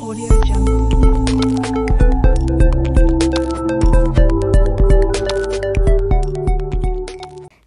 Audio Jungle.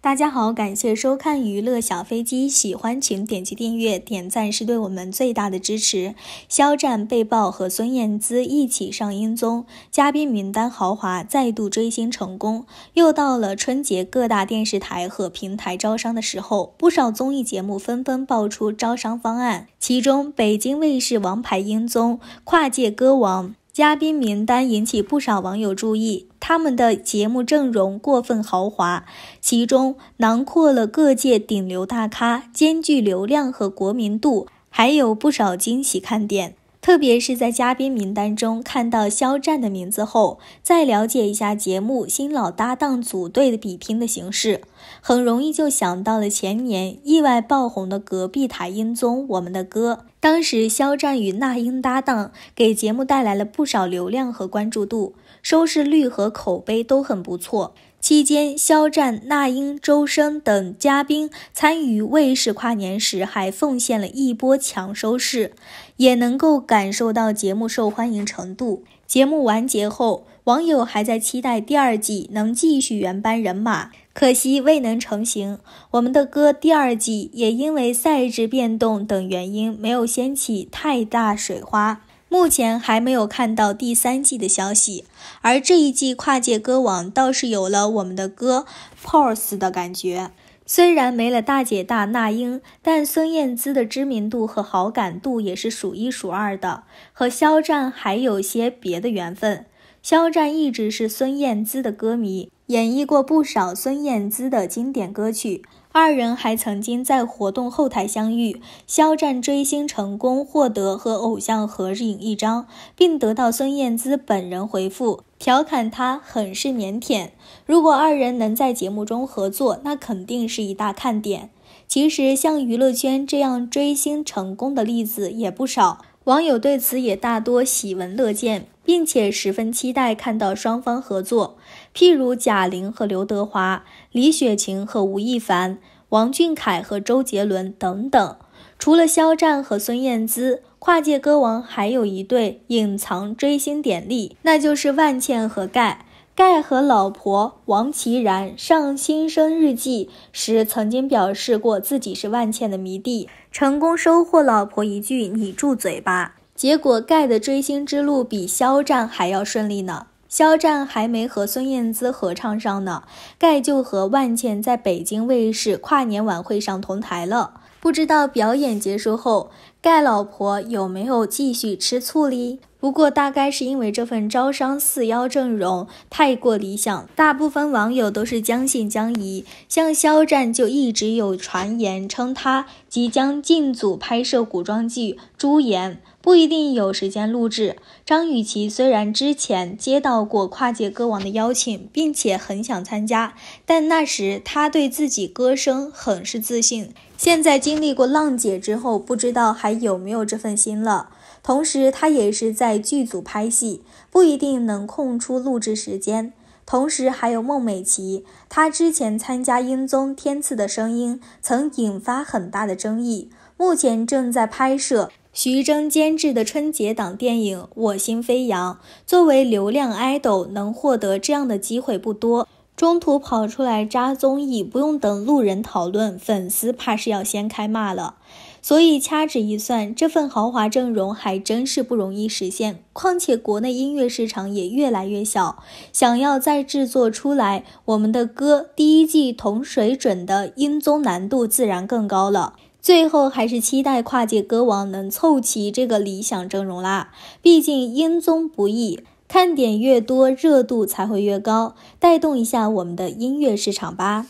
大家好，感谢收看娱乐小飞机，喜欢请点击订阅、点赞，是对我们最大的支持。肖战被曝和孙燕姿一起上《音综》，嘉宾名单豪华，再度追星成功。又到了春节各大电视台和平台招商的时候，不少综艺节目纷纷爆出招商方案，其中北京卫视《王牌音综》跨界歌王。嘉宾名单引起不少网友注意，他们的节目阵容过分豪华，其中囊括了各界顶流大咖，兼具流量和国民度，还有不少惊喜看点。特别是在嘉宾名单中看到肖战的名字后，再了解一下节目新老搭档组队的比拼的形式。很容易就想到了前年意外爆红的隔壁台英宗《我们的歌》，当时肖战与那英搭档，给节目带来了不少流量和关注度，收视率和口碑都很不错。期间，肖战、那英、周深等嘉宾参与卫视跨年时，还奉献了一波强收视，也能够感受到节目受欢迎程度。节目完结后。网友还在期待第二季能继续原班人马，可惜未能成行。我们的歌第二季也因为赛制变动等原因，没有掀起太大水花。目前还没有看到第三季的消息，而这一季跨界歌王倒是有了我们的歌《p o s e 的感觉。虽然没了大姐大那英，但孙燕姿的知名度和好感度也是数一数二的，和肖战还有些别的缘分。肖战一直是孙燕姿的歌迷，演绎过不少孙燕姿的经典歌曲。二人还曾经在活动后台相遇，肖战追星成功，获得和偶像合影一张，并得到孙燕姿本人回复，调侃他很是腼腆。如果二人能在节目中合作，那肯定是一大看点。其实，像娱乐圈这样追星成功的例子也不少，网友对此也大多喜闻乐见。并且十分期待看到双方合作，譬如贾玲和刘德华、李雪琴和吴亦凡、王俊凯和周杰伦等等。除了肖战和孙燕姿跨界歌王，还有一对隐藏追星典例，那就是万茜和盖盖和老婆王琪然上《新生日记》时曾经表示过自己是万茜的迷弟，成功收获老婆一句“你住嘴吧”。结果，盖的追星之路比肖战还要顺利呢。肖战还没和孙燕姿合唱上呢，盖就和万茜在北京卫视跨年晚会上同台了。不知道表演结束后，盖老婆有没有继续吃醋哩？不过，大概是因为这份招商四幺阵容太过理想，大部分网友都是将信将疑。像肖战就一直有传言称他即将进组拍摄古装剧《朱颜》。不一定有时间录制。张雨绮虽然之前接到过跨界歌王的邀请，并且很想参加，但那时她对自己歌声很是自信。现在经历过浪姐之后，不知道还有没有这份心了。同时，她也是在剧组拍戏，不一定能空出录制时间。同时还有孟美岐，她之前参加《英宗天赐的声音》曾引发很大的争议，目前正在拍摄。徐峥监制的春节档电影《我心飞扬》，作为流量 idol，能获得这样的机会不多。中途跑出来扎综艺，不用等路人讨论，粉丝怕是要先开骂了。所以掐指一算，这份豪华阵容还真是不容易实现。况且国内音乐市场也越来越小，想要再制作出来我们的歌，第一季同水准的音综难度自然更高了。最后还是期待跨界歌王能凑齐这个理想阵容啦，毕竟音综不易，看点越多，热度才会越高，带动一下我们的音乐市场吧。